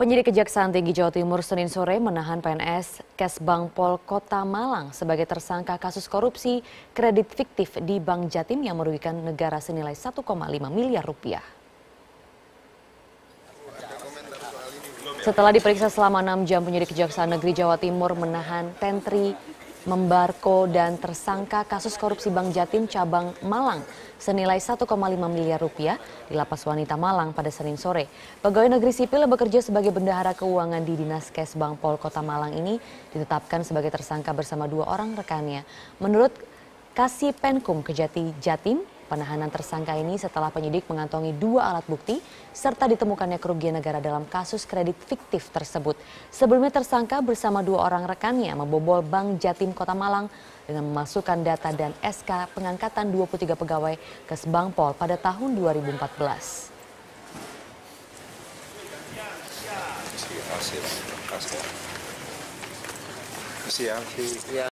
Penyidik Kejaksaan Tinggi Jawa Timur Senin sore menahan PNS Kesbang Pol Kota Malang sebagai tersangka kasus korupsi kredit fiktif di Bank Jatim yang merugikan negara senilai 1,5 miliar rupiah. Setelah diperiksa selama 6 jam, penyidik Kejaksaan Negeri Jawa Timur menahan Tentri Membarko dan tersangka kasus korupsi Bank Jatim cabang Malang senilai 1,5 miliar rupiah di lapas wanita Malang pada Senin sore. Pegawai negeri sipil yang bekerja sebagai bendahara keuangan di Dinas Bank Pol Kota Malang ini ditetapkan sebagai tersangka bersama dua orang rekannya. Menurut Kasih Penkum Kejati Jatim, Penahanan tersangka ini setelah penyidik mengantongi dua alat bukti serta ditemukannya kerugian negara dalam kasus kredit fiktif tersebut. Sebelumnya tersangka bersama dua orang rekannya membobol Bank Jatim Kota Malang dengan memasukkan data dan SK pengangkatan 23 pegawai ke sebangpol pada tahun 2014.